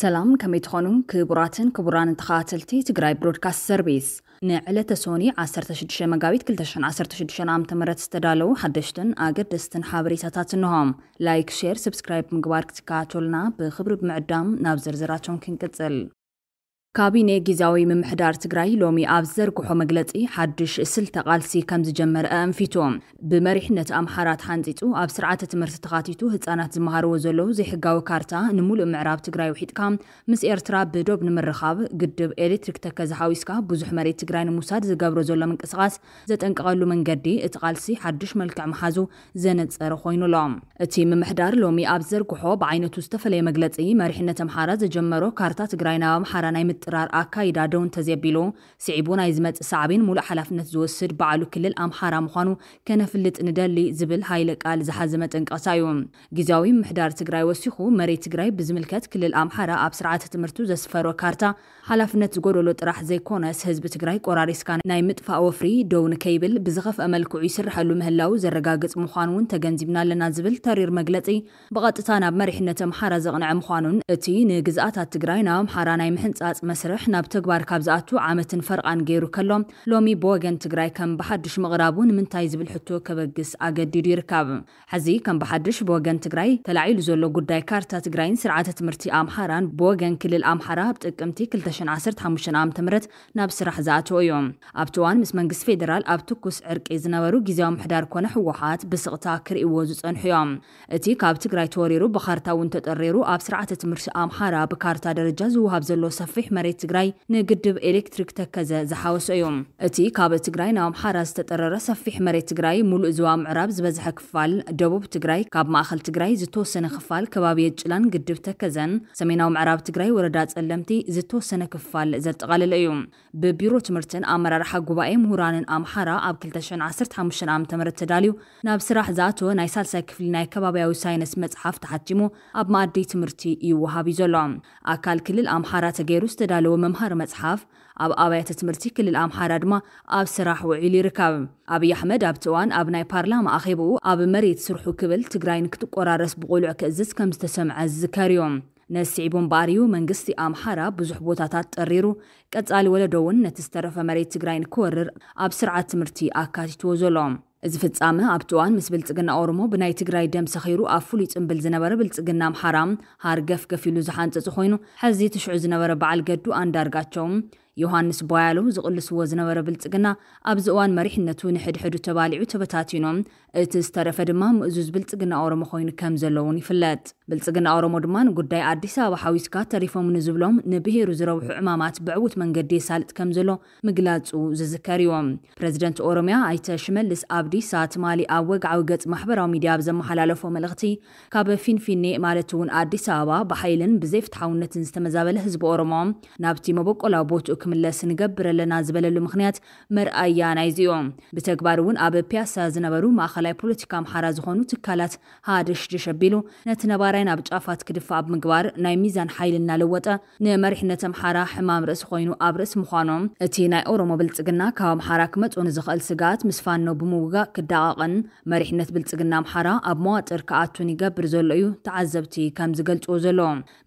ሰላም ከመይ ትኾኑ ክቡራትን ክቡራን ተኸታተልቲ ትግራይ ብሮድካስት ሰርቪስ ንዕለተ ሶኒ 16 መጋቢት 216 ዓ ም ዝተዳለዉ ሓደሽትን ኣገደስትን ሓበሬታታት እንሆም ላይክ ሼር ስብስክራይብ ምግባር ክትከታተሉና ብክብሪ ብምዕዳም ናብ ዝርዝራቶም ክንቅፅል ካቢነ ግዜያዊ ምምሕዳር ትግራይ ሎሚ ኣብ ዘርግሖ መግለፂ ሓድሽ ስልተ ቃልሲ ከም ዝጀመረ ኣንፊቶም ብመሪሕነት ኣምሓራት ተሓንፂጡ ኣብ ስርዓተ ትምህርቲ ተኻቲቱ ህፃናት ዝመሃርዎ ዘለዉ ዘይሕጋዊ ካርታ ንሙሉእ ምዕራብ ትግራይ ውሒጥካ ምስ ኤርትራ ብዶብ ንምርኻብ ግድብ ኤሌትሪክ ተከዝሓዊስካ ብዙሕ መሬት ትግራይ ንምውሳድ ዝገብሮ ዘሎ ምንቅስቓስ ዘጠንቀቐሉ መንገዲ እቲ ቃልሲ ሓድሽ መልክዕ መሓዙ ዘነፀረ ኮይኑ እቲ ምምሕዳር ሎሚ ኣብ ዘርግሖ ብዓይነቱ ዝተፈለየ መግለፂ መሪሕነት ኣምሓራ ዘጀመሮ ካርታ ትግራይ ናብ ኣምሓራ ናይ ጥራር ኣካይዳ ደውን ተዘቢሉ ስዒቡ ናይ ዝመፅእ ሳዕቤን ሙሉእ ሓላፍነት ዝወስድ በዓሉ ክልል ኣምሓራ ምዃኑ ከነፍልጥ ንደሊ ዝብል ሃይለ ቃል ዝሓዘ መጠንቀቕታ እዩ ግዜያዊ ምሕዳር ትግራይ ወሲኹ መሬት ትግራይ ብዝምልከት ክልል ኣምሓራ ኣብ ስርዓተ ትምህርቱ ዘስፈሮ ካርታ ሓላፍነት ዝጎደሎ ጥራሕ ዘይኮነስ ህዝቢ ትግራይ ቆራሪስካ ናይ ምጥፋእ ወፍሪ ደው ንከይብል ብዝኸፍአ መልክዑ ይስርሐሉ ምህላው ዘረጋግፅ ምዃኑ እውን ተገንዚብና ኣለና ዝብል ተሪር መግለፂ ብቐጥታ ናብ መሪሕነት ኣምሓራ ዘቕንዐ ምዃኑን እቲ ንግዝኣታት ትግራይ ናብ ኣምሓራ ናይ ምሕንፃፅ መስርሕ ናብ ተግባር ካብ ዝኣቱ ዓመትን ፈርቓን ገይሩ ከሎ ሎሚ ብወገን ትግራይ ከም ብሓድሽ ምቕራቡ ንምንታይ ዝብል ሕቶ ከበግስ ኣገዲዱ ይርከብ ሕዚ ከም ብሓድሽ ብወገን ትግራይ ተላዒሉ ዘሎ ጉዳይ ካርታ ትግራይን ስርዓተ ትምህርቲ ኣምሓራን ብወገን ክልል ኣምሓራ ኣብ ጥቅምቲ 215 ዓ ም ናብ ስራሕ ዝኣተወ እዮም ኣብቲ እዋን ምስ መንግስቲ ፌደራል ኣብ ትኩስ ዕርቂ ዝነበሩ ግዜዊ ምሕዳር ኮነ ሕወሓት ብስቕታ ክርእይዎ ዝፀንሑ እዮም እቲ ካብ ትግራይ ተወሪሩ ብካርታ እውን ተጠሪሩ ኣብ ስርዓተ ትምህርቲ ኣምሓራ ብካርታ ደረጃ ዝውሃብ ዘሎ ሰፊሕ መሬት ትግራይ ንግድብ ኤሌክትሪክ ተከዘ ዝሓወሶ እዮም እቲ ካብ ትግራይ ናብ ኣምሓራ ዝተጠረረ ሰፊሕ መሬት ትግራይ ሙሉእ ዝዋ ምዕራብ ዝበዝሐ ክፋል ደቡብ ትግራይ ካብ ማእኸል ትግራይ ዝተወሰነ ክፋል ከባቢ የጭላን ግድብ ተከዘን ሰሜናዊ ምዕራብ ትግራይ ወረዳ ጸለምቲ ዝተወሰነ ክፋል ዘጠቓለለ እዩ ብቢሮ ትምህርትን ኣመራርሓ ጉባኤ ምሁራንን ኣምሓራ ኣብ 215 ዓ ም ተዳልዩ ናብ ስራሕ ዝኣተወ ናይ ሳልሳይ ክፍሊ ናይ ከባብያዊ ሳይነስ መፅሓፍ ተሓቲሙ ኣብ ማኣዲ ትምህርቲ ይወሃብ እዩ ዘሎ ኣካል ክልል ኣምሓራ ተገይሩ ዝተ ዝተዳለወ መምሃሪ መፅሓፍ ኣብ ኣብያተ ትምህርቲ ክልል ኣምሓራ ድማ ኣብ ስራሕ ውዒሉ ይርከብ ኣብዪ ኣሕመድ ኣብቲ እዋን ኣብ ናይ ፓርላማ ኣኼብኡ ኣብ መሬት ስርሑ ክብል ትግራይ ንክትቆራረስ ብቆልዑ ክእዝዝ ከም ዝተሰምዐ ዝዝከር እዮም ነስዒቡ እምበር መንግስቲ ኣምሓራ ብዙሕ ቦታታት ጠሪሩ ቀጻሊ ወለዶ እውን ነቲ ዝተረፈ መሬት ትግራይ ንክወርር ኣብ ስርዓት ትምህርቲ ኣካቲትዎ ዘሎም እዚ ፍጻመ ኣብቲ እዋን ምስ ብልፅግና ኦሮሞ ብናይ ትግራይ ደም ሰኺሩ ኣብ ፍሉይ ፅምብል ዝነበረ ብልፅግና ኣምሓራ ሃርገፍ ገፊሉ ዝሓንፅፅ ኮይኑ ሕዚ ትሽዑ ዝነበረ በዓል ገዱ ኣንዳርጋቸውም ዮሃንስ ቦያሎ ዝቕልስዎ ዝነበረ ብልፅግና ኣብዚ እዋን መሪሕነቱ ንሕድሕዱ ተባሊዑ ተበታቲኖም እቲ ዝተረፈ ድማ ምእዙዝ ብልፅግና ኦሮሞ ኮይኑ ከም እውን ይፍለጥ ብልፅግና ኦሮሞ ድማ ንጉዳይ ኣዲስ ኣበባ ሓዊስካ ተሪፎም ንዝብሎም ንብሄሩ ዝረብሑ ዕማማት ብዕውት መንገዲ የሳልጥ ከም ዘሎ ምግላፁ ዝዝከር እዮም ፕረዚደንት ኦሮምያ ኣይተ ሽመልስ ኣብዲሳ ትማሊ ኣብ ወግዓዊ ገጽ ማሕበራዊ ሚድያ ብዘመሓላለፎ መልእኽቲ ካብ ፊንፊኔ ማለት እውን ኣዲስ ኣበባ ብሓይልን ብዘይፍትሓውነትን ዝተመዛበለ ህዝቢ ኦሮሞ ናብቲ መበቆላዊ ቦትኡ ክምለስ ንገብር ኣለና ዝበለሉ ምክንያት መርኣያ መርኣያናይ እዚኦም ብተግባር እውን ኣብ ፒያሳ ዝነበሩ ማእኸላይ ፖለቲካ ኣምሓራ ዝኾኑ ትካላት ሃደሽድሽ ኣቢሉ ነቲ ነባራይ ናብ ጫፋት ክድፋ ኣብ ምግባር ናይ ሚዛን ሓይል እናለወጠ ንመሪሕነት ኣምሓራ ሕማም ርእሲ ኮይኑ ኣብ ርእሲ ምዃኖም እቲ ናይ ኦሮሞ ብልፅግና ካብ ኣምሓራ ክመፁ ንዝኽእል ስጋኣት ምስ ፋኖ ብምውጋእ ክዳቃቕን መሪሕነት ብልፅግና ኣምሓራ ኣብ መዋጥር ክኣቱን ይገብር ዘሎ እዩ ተዓዘብቲ ከም ዝገልፅዎ ዘሎ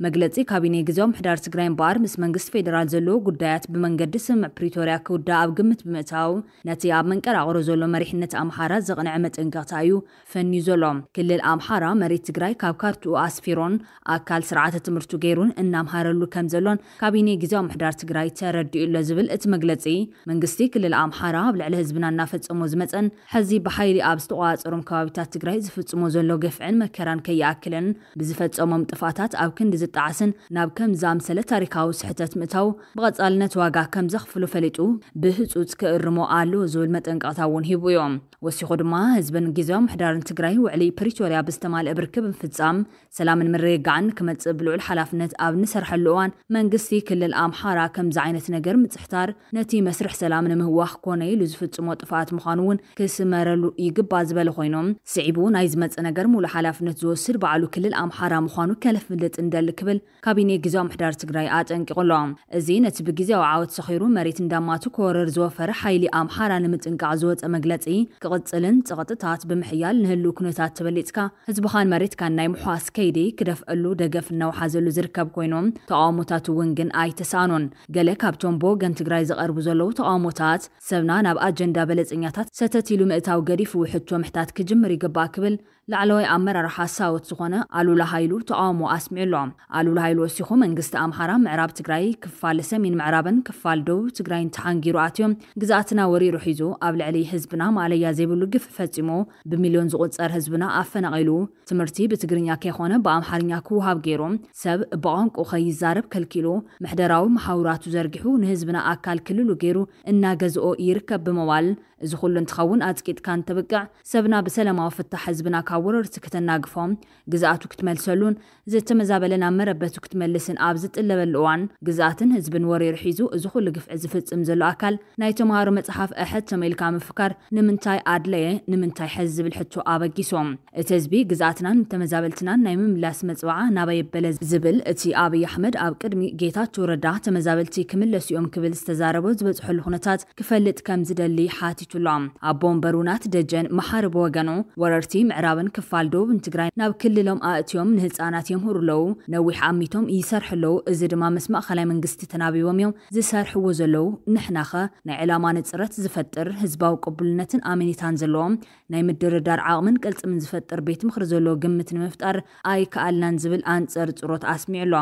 መግለፂ ካቢነ ግዜዊ ምሕዳር ትግራይ እምበኣር ምስ መንግስቲ ፌደራል ዘለዎ ጉዳያት መምርያት ብመንገዲ ስምዕ ፕሪቶርያ ክውዳእ ኣብ ግምት ብምእታው ነቲ ኣብ መንቀር ኣቕሮ ዘሎ መሪሕነት ኣምሓራ ዘቕንዐ መጥንቀቕታ እዩ ፈንዩ ዘሎ ክልል ኣምሓራ መሬት ትግራይ ካብ ካርትኡ ኣስፊሮን ኣካል ስርዓተ ትምህርቱ ገይሩን እናምሃረሉ ከም ዘሎን ካቢኔ ግዜዊ ምሕዳር ትግራይ ተረዲኡሎ ዝብል እቲ መግለፂ መንግስቲ ክልል ኣምሓራ ኣብ ልዕሊ ህዝብና እናፈፀሞ ዝመፀን ሕዚ ብሓይሊ ኣብ ዝተቋፀሮም ከባቢታት ትግራይ ዝፍፅሞ ዘሎ ገፍዕን መከራን ከይኣክልን ብዝፈፀሞም ጥፋታት ኣብ ክንዲ ዝጣዓስን ናብ ከም ዝኣምሰለ ታሪካዊ ስሕተት ምእታው ብቐፃልነት ዝውዕልበት ዋጋ ከም ዘኽፍሉ ፈሊጡ ብህፁፅ ክእርሞ ኣሎ ዝብል መጠንቀቕታ እውን ሂቡ እዮም ወሲኹ ድማ ህዝብን ግዜዊ ምሕዳርን ትግራይ ውዕሊ ፕሪቶርያ ብዝተማልአ ብርክብ ብምፍፃም ሰላምን ምርግጋዕን ክመፅእ ብልዑል ሓላፍነት ኣብ ንሰርሐሉ እዋን መንግስቲ ክልል ኣምሓራ ከምዚ ዓይነት ነገር ምፅሕታር ነቲ መስርሕ ሰላም ንምህዋኽ ኮነ ኢሉ ዝፍፅሞ ጥፋኣት ምዃኑ እውን ክስመረሉ ይግባእ ዝበለ ኮይኖም ስዒቡ ናይ ዝመፀ ነገር ሙሉእ ሓላፍነት ዝወስድ በዕሉ ክልል ኣምሓራ ምዃኑ ከለፍልጥ እንደሊ ክብል ካቢነ ግዜዊ ምሕዳር ትግራይ ኣጠንቂቑሎ እዚ ነቲ ብግዜ ሰብዓዊ ሰኺሩ መሬት እንዳማቱ ክወረር ዝወፈረ ሓይሊ ኣምሓራ ንምጥንቃዕ ዝወፀ መግለፂ ክቕፅልን ፀቕጥታት ብምሕያል ንህሉ ኩነታት ተበሊፅካ ህዝብኻን መሬትካን ናይ ምሕዋስ ከይዲ ክደፍአሉ ደገፍ እናውሓዘሉ ዝርከብ ኮይኖም ተቃውሞታት እውን ግን ኣይተሳኖን ገለ ካብቶም ብወገን ትግራይ ዝቐርቡ ዘለዉ ተቃውሞታት ሰብና ናብ ኣጀንዳ በለፀኛታት ሰተት ኢሉ ምእታዊ ገዲፍ ውሕቶ ምሕታት ክጅምር ይግባእ ክብል ላዕለዋይ ኣመራርሓ ሳወት ዝኾነ ኣሉላ ሃይሉ ተቃውሞ ኣስሚዑ ኣሎም ኣሉላ ሃይሉ ወሲኹ መንግስቲ ኣምሓራ ምዕራብ ትግራይ ክፋል ሰሜን ምዕራብን ክፋል ደቡብ ትግራይን ተሓንጊሩ ኣትዮም ግዛኣትና ወሪሩ ሒዙ ኣብ ልዕሊ ህዝብና ማለያ ዘይብሉ ግፍ ፈፂሙ ብሚልዮን ዝቁፀር ህዝብና ኣፈናቂሉ ትምህርቲ ብትግርኛ ከይኮነ ብኣምሓርኛ ክውሃብ ገይሩ ሰብ ብቋንቁ ከይዛረብ ከልኪሉ ምሕደራዊ መሓውራቱ ዘርጊሑ ንህዝብና ኣካል ክልሉ ገይሩ እናገዝኦ ይርከብ ብምባል እዚ ኩሉ እንትኸውን ኣፅቂጥካ እንትብቅዕ ሰብና ብሰላማዊ ፍታሕ ህዝብና ካብ ወረርቲ ክተናግፎም ግዝኣቱ ክትመልሰሉን ዘተመዛበለ ናብ መረበቱ ክትመልስን ኣብ ዝጥለበሉ እዋን ግዝኣትን ህዝብን ወሪር ሒዙ እዚ ኩሉ ግፍዒ ዝፍፅም ዘሎ ኣካል ናይ ተምሃሮ መፅሓፍ ኣሕድ ተመኢልካ ምፍካር ንምንታይ ኣድለየ ንምንታይ ሕዚ ዝብል ሕቶ ኣበጊሶም እቲ ህዝቢ ግዝኣትናን ተመዛበልትናን ናይ ምምላስ መፅባዓ ናበየበለ ዝብል እቲ ኣብይ ኣሕመድ ኣብ ቅድሚ ጌታቸው ረዳ ተመዛበልቲ ክምለስ እዮም ክብል ዝተዛረቦ ዝበፅሐሉ ኩነታት ክፈልጥ ከም ዝደሊ ሓቲቱ ተበፂሑትሎ ኣቦ ወንበሩናት ደጀን መሓርቦ ወገኑ ወረርቲ ምዕራብን ክፋል ደቡብን ትግራይ ናብ ክልሎም ኣእትዮም ንህፃናት የምህሩ ኣለዉ ነዊሕ ኣሚቶም ይሰርሑ ኣለዉ እዚ ድማ ምስ ማእኸላይ መንግስቲ ተናቢቦም እዮም ዝሰርሕዎ ዘለዉ ንሕናኸ ናይ ዕላማ ንፅረት ዝፈጥር ህዝባዊ ቅቡልነትን ኣሜኒታን ዘለዎም ናይ ምድርዳር ዓቕምን ቅልፅምን ዝፈጥር ቤት ምክሪ ዘለዎ ግምት ንምፍጣር ኣይከኣልናን ዝብል ኣንፀር ፅሮት ኣስሚዑ ኣሎ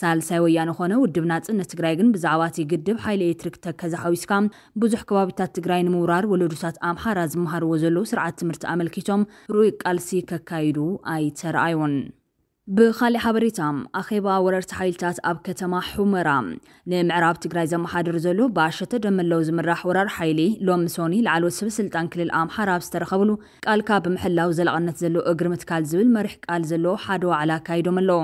ሳልሳይ ወያነ ኮነ ውድብ ናፅነት ትግራይ ግን ብዛዕባ እቲ ግድብ ሓይሊ ኤሌትሪክ ተከዝሓዊስካ ብዙሕ ከባቢታት ትግራይ ንምውራር ወለዱታት ኣምሓራ ዝመሃርዎ ዘለዉ ስርዓት ትምህርቲ ኣመልኪቶም ሩይ ቃልሲ ከካይዱ ኣይተረኣዩን ብኻልእ ሓበሬታ ኣኼባ ወረርቲ ሓይልታት ኣብ ከተማ ሑመራ ንምዕራብ ትግራይ ዘመሓድር ዘሎ ብኣሸተ ደመለው ዝምራሕ ወራር ሓይሊ ሎሚ ሶኒ ላዕለወት ስብስልጣን ክልል ኣምሓራ ኣብ ዝተረኸብሉ ቃልካ ብምሕላው ዘላቕነት ዘለዎ እግሪ ምትካል ዝብል መሪሕ ቃል ዘለዎ ሓደ ዋዕላ ካይዶም ኣለዎ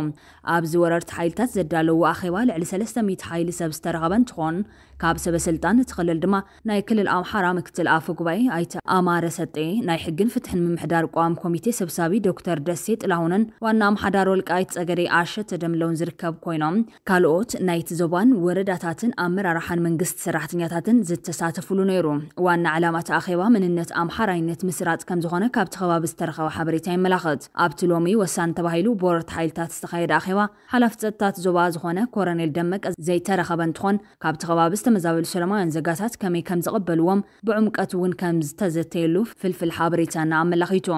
ኣብዚ ወረርቲ ሓይልታት ዘዳለዉ ኣኼባ ልዕሊ 300 ሓይሊ ሰብ ዝተረኸበ እንትኾን ካብ ሰበስልጣን እቲ ክልል ድማ ናይ ክልል ኣምሓራ ምክትል ኣፈ ጉባኤ ኣይተ ኣማረ ሰጤ ናይ ሕግን ፍትሕን ምምሕዳር ቋም ኮሚቴ ሰብሳቢ ዶክተር ደሴ ጥላሁንን ዋና ኣምሓዳሮ ወልቃይት ፀገዴ ኣሸት ተደምለውን ዝርከብ ኮይኖም ካልኦት ናይቲ ዞባን ወረዳታትን ኣመራርሓን መንግስቲ ሰራሕተኛታትን ዝተሳተፍሉ ነይሩ ዋና ዓላማ ተኣኼባ ኣኼባ ምንነት ኣምሓራይነት ምስራፅ ከም ዝኾነ ካብቲ ከባቢ ዝተረኸበ ሓበሬታ የመላኽት ኣብቲ ሎሚ ወሳኒ ተባሂሉ ቦረት ሓይልታት ዝተካየደ ኣኼባ ሓላፍ ፀጥታት ዞባ ዝኾነ ኮረኔል ደመቀ ዘይተረኸበ እንትኾን ካብቲ ከባቢ ዝተመዛበሉ ሰለማውያን ዘጋታት ከመይ ከም ዝቐበልዎም ብዕምቀት እውን ከም ዝተዘተየሉ ፍልፍል ሓበሬታና ኣመላኺቱ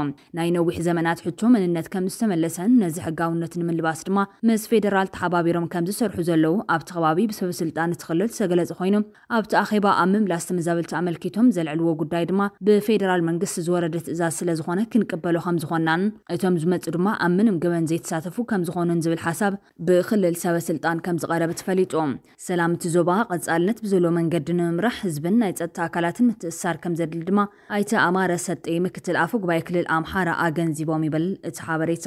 ናይ ነዊሕ ዘመናት ሕቶ ምንነት ከም ዝተመለሰን ነዚ ሕጋ ሕጋውነትን ንምልባስ ድማ ምስ ፌደራል ተሓባቢሮም ከም ዝሰርሑ ዘለዉ ኣብቲ ከባቢ ብሰበስልጣን እቲ ክልል ዝተገለጸ ኮይኑ ኣብቲ ኣኼባ ኣብ ምምላስ ተመዛበልቲ ኣመልኪቶም ዘልዕልዎ ጉዳይ ድማ ብፌደራል መንግስቲ ዝወረደ ትእዛዝ ስለ ዝኾነ ክንቅበሎ ከም ዝኾናን እቶም ዝመፁ ድማ ኣብ ምንም ገበን ዘይተሳተፉ ከም ዝኾኑን ዝብል ሓሳብ ብክልል ሰበ ስልጣን ከም ዝቐረበ ተፈሊጡ ሰላምቲ ዞባ ቀጻልነት ብዘሎ መንገዲ ንምምራሕ ህዝብን ናይ ፀጥታ ኣካላትን ምትእሳር ከም ዘድሊ ድማ ኣይተ ኣማረ ሰጠ ምክትል ኣፈ ጉባኤ ክልል ኣምሓራ ኣገንዚቦም ይብል እቲ ሓበሬታ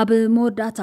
ኣብ መወዳእታ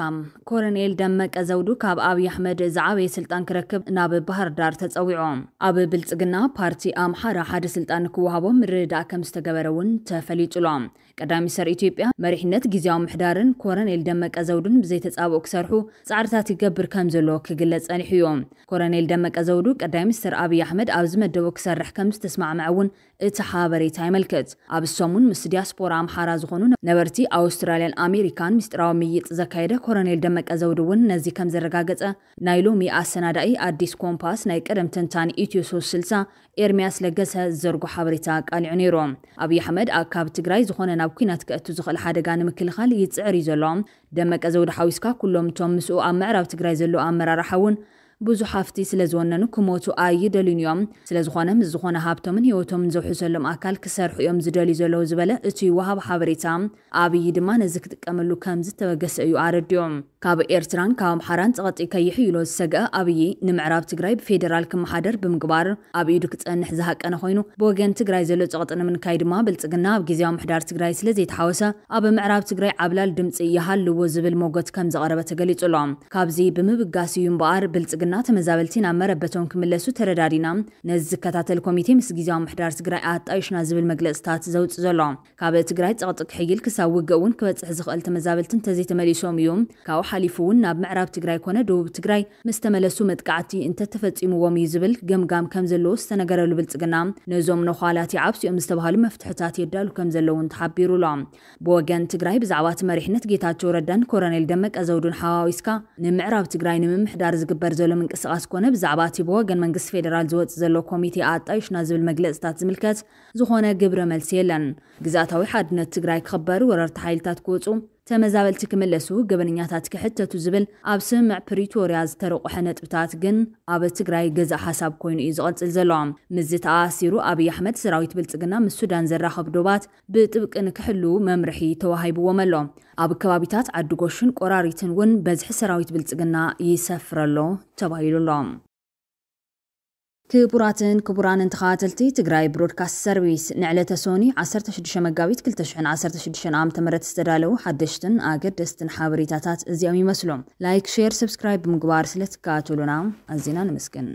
ኮሎኔል ደመቀ ዘውዱ ካብ ኣብዪ ኣሕመድ ዝዓበየ ስልጣን ክረክብ ናብ ባህር ዳር ተፀዊዖም ኣብ ብልፅግና ፓርቲ ኣምሓራ ሓደ ስልጣን ክወሃቦም ምርድዳእ ከም ዝተገበረ እውን ተፈሊጡሎም ቀዳሚ ሰር ኢትዮጵያ መሪሕነት ግዜያዊ ምሕዳርን ኮሎኔል ደመቀ ዘውዱን ብዘይተፃብኡ ክሰርሑ ፃዕርታት ይገብር ከም ዘሎ ክግለፅ ፀኒሑ እዩ ኮሎኔል ደመቀ ዘውዱ ቀዳሚ ሚኒስተር ኣብዪ ኣሕመድ ኣብ ዝመደቦ ክሰርሕ ከም ዝተስማዕምዐ እውን እቲ ሓበሬታ ይመልክት ኣብ እሶም ምስ ዲያስፖራ ኣምሓራ ዝኾኑ ነበርቲ ኣውስትራልያን ኣሜሪካን ምስጢራዊ ምይይጥ ዘካየደ ኮሎኔል ደመቀ ዘውድ እውን ነዚ ከም ዘረጋገፀ ናይ ሎሚ ኣሰናዳኢ ኣዲስ ኮምፓስ ናይ ቀደም ትንታኒ ኢትዮ 360 ኤርምያስ ለገሰ ዝዘርጎ ሓበሬታ ቃሊዑ ነይሮም ኣብዪ ኣሕመድ ካብ ትግራይ ዝኾነ ናብ ኩናት ክእቱ ዝኽእል ሓደጋ ንምክልኻል ይፅዕር እዩ ዘሎ ደመቀ ዘውድ ሓዊስካ ኩሎም እቶም ምስኡ ኣብ ምዕራብ ትግራይ ዘለዉ ኣመራርሓ እውን ብዙሕ ሃፍቲ ስለ ዝወነኑ ክሞቱ ኣይደልዩን እዮም ስለዝኾነም ዝኾነ ሃብቶምን ሂወቶምን ዘውሕሰሎም ኣካል ክሰርሑ እዮም ዝደልዩ ዘለዉ ዝበለ እቲ ወሃብ ሓበሬታ ኣብይ ድማ ነዚ ክጥቀመሉ ከም ዝተበገሰ እዩ ኣረድዮም ካብ ኤርትራን ካብ ኣምሓራን ፀቐጢ ከይሕ ኢሎ ዝሰግአ ኣብይ ንምዕራብ ትግራይ ብፌደራል ክመሓደር ብምግባር ኣብ ኢዱ ክፀንሕ ዝሃቀነ ኮይኑ ብወገን ትግራይ ዘሎ ፀቕጢ ንምንካይ ድማ ብልፅግና ኣብ ግዜዊ ምሕዳር ትግራይ ስለ ዘይተሓወሰ ኣብ ምዕራብ ትግራይ ዓብላል ድምፂ ይሃልዎ ዝብል መጎት ከም ዘቐረበ ተገሊጹ ኣሎ ካብዚ ብምብጋስ እዩ እምበኣር ብልፅግና ብልፅግና ተመዛበልቲ ናብ መረበቶም ክምለሱ ተረዳዲና ነዚ ዝከታተል ኮሚቴ ምስ ግዜዊ ምሕዳር ትግራይ ኣጣይሽና ዝብል መግለፅታት ዘውፅእ ዘሎ ካብ ትግራይ ፀቕጥቅ ሕይል ክሳብ ውግእ እውን ክበፅሕ ዝኽእል ተመዛበልቲ እንተዘይተመሊሶም እዩ ካብኡ ሓሊፉ እውን ናብ ምዕራብ ትግራይ ኮነ ደቡብ ትግራይ ምስ ተመለሱ መጥቃዕቲ እንተተፈፂምዎም እዩ ዝብል ገምጋም ከም ዘለዎ ዝተነገረሉ ብልፅግና ነዞም ነዃላት ዓብሲኦም ዝተባሃሉ መፍትሕታት የዳሉ ከም ዘለውን ተሓቢሩ ኣሎ ብወገን ትግራይ ብዛዕባ እቲ መሪሕነት ጌታቸው ረዳን ኮሎኔል ደመቀ ዘውዱን ሓዋዊስካ ንምዕራብ ትግራይ ንምምሕዳር ዝግበር ዘሎ ምንቅስቃስ ኮነ ብዛዕባ እቲ ብወገን መንግስቲ ፌደራል ዝወፅእ ዘሎ ኮሚቴ ኣጣይሽና ዝብል መግለፅታት ዝምልከት ዝኾነ ግብረ መልሲ የለን ግዛኣታዊ ሓድነት ትግራይ ክኽበር ወረርቲ ሓይልታት ክወፁ ተመዛበልቲ ክምለሱ ገበነኛታት ክሕተቱ ዝብል ኣብ ስምዕ ፕሪቶርያ ዝተረቑሐ ነጥብታት ግን ኣብ ትግራይ ገዛእ ሓሳብ ኮይኑ እዩ ዝቐፅል ዘሎ ምዝ ተኣሲሩ ኣብይ ኣሕመድ ሰራዊት ብልፅግና ምስ ሱዳን ዘራኸብ ዶባት ብጥብቂ ንክሕልው መምርሒ ተዋሂብዎም ኣሎ ኣብ ከባቢታት ዓዲጎሹን ቆራሪትን እውን በዝሒ ሰራዊት ብልፅግና ይሰፍረሎ ተባሂሉ ኣሎ ክቡራትን ክቡራንን ተኸተልቲ ትግራይ ብሮድካስት ሰርቪስ ንዕለተ ሶኒ 16 መጋቢት 216 ዓ ም ዝተዳለዉ ሓደሽትን ኣገደስትን ሓበሬታታት እዚኦም ይመስሎም ላይክ ሼር ሰብስክራይብ ብምግባር ስለ ስለትከኣትሉና ኣዜና ንምስግን